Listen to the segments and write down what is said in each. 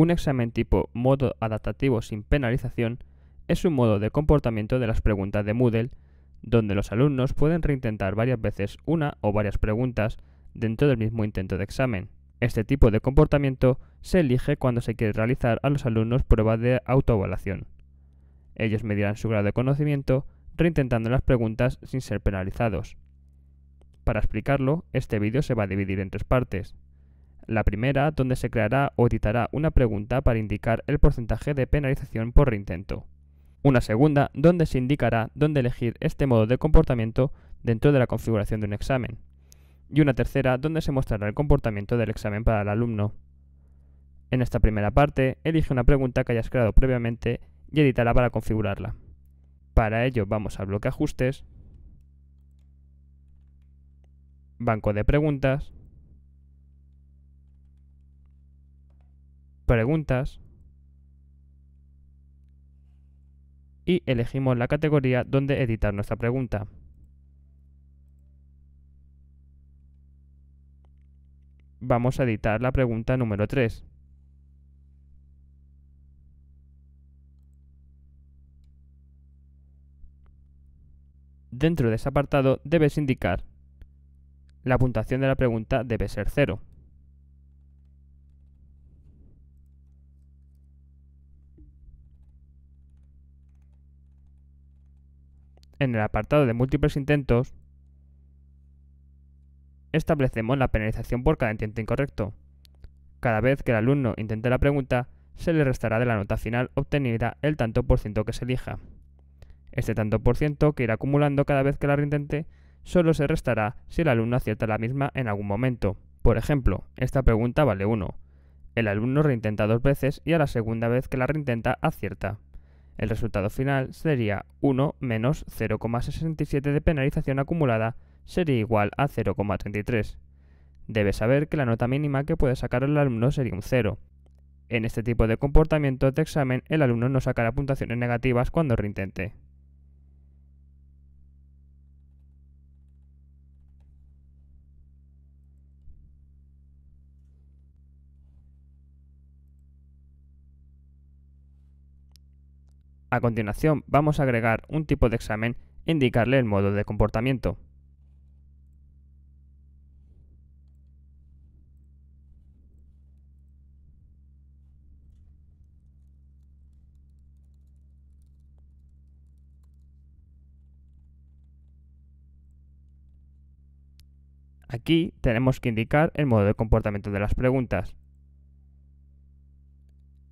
Un examen tipo modo adaptativo sin penalización es un modo de comportamiento de las preguntas de Moodle donde los alumnos pueden reintentar varias veces una o varias preguntas dentro del mismo intento de examen. Este tipo de comportamiento se elige cuando se quiere realizar a los alumnos pruebas de autoevaluación. Ellos medirán su grado de conocimiento reintentando las preguntas sin ser penalizados. Para explicarlo, este vídeo se va a dividir en tres partes. La primera, donde se creará o editará una pregunta para indicar el porcentaje de penalización por reintento. Una segunda, donde se indicará dónde elegir este modo de comportamiento dentro de la configuración de un examen. Y una tercera, donde se mostrará el comportamiento del examen para el alumno. En esta primera parte, elige una pregunta que hayas creado previamente y edítala para configurarla. Para ello vamos al bloque Ajustes, Banco de preguntas preguntas y elegimos la categoría donde editar nuestra pregunta. Vamos a editar la pregunta número 3. Dentro de ese apartado debes indicar la puntuación de la pregunta debe ser 0. en el apartado de múltiples intentos, establecemos la penalización por cada intento incorrecto. Cada vez que el alumno intente la pregunta, se le restará de la nota final obtenida el tanto por ciento que se elija. Este tanto por ciento que irá acumulando cada vez que la reintente solo se restará si el alumno acierta la misma en algún momento. Por ejemplo, esta pregunta vale 1. El alumno reintenta dos veces y a la segunda vez que la reintenta acierta. El resultado final sería 1 menos 0,67 de penalización acumulada sería igual a 0,33. Debes saber que la nota mínima que puede sacar el alumno sería un 0. En este tipo de comportamiento de examen, el alumno no sacará puntuaciones negativas cuando reintente. A continuación vamos a agregar un tipo de examen e indicarle el modo de comportamiento. Aquí tenemos que indicar el modo de comportamiento de las preguntas.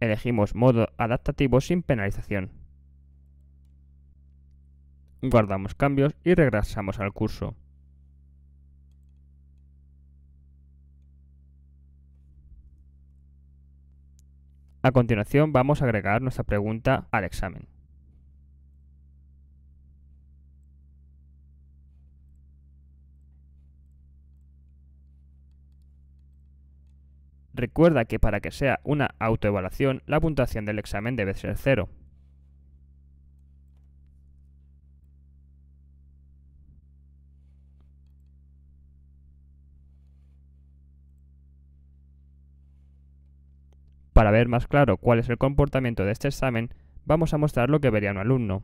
Elegimos modo adaptativo sin penalización guardamos cambios y regresamos al curso. A continuación vamos a agregar nuestra pregunta al examen. Recuerda que para que sea una autoevaluación, la puntuación del examen debe ser cero. Para ver más claro cuál es el comportamiento de este examen, vamos a mostrar lo que vería un alumno.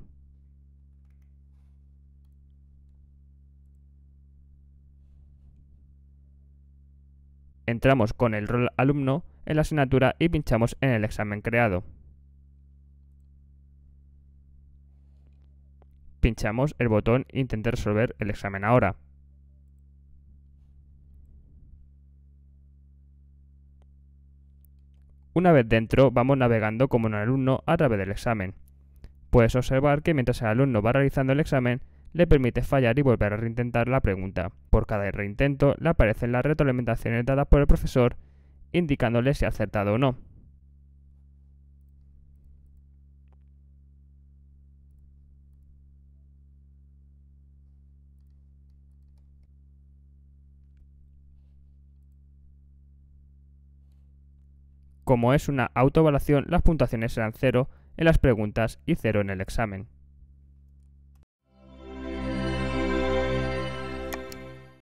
Entramos con el rol alumno en la asignatura y pinchamos en el examen creado. Pinchamos el botón Intentar resolver el examen ahora. Una vez dentro, vamos navegando como un alumno a través del examen. Puedes observar que mientras el alumno va realizando el examen, le permite fallar y volver a reintentar la pregunta. Por cada reintento le aparecen las retroalimentaciones dadas por el profesor, indicándole si ha acertado o no. Como es una autoevaluación, las puntuaciones serán 0 en las preguntas y 0 en el examen.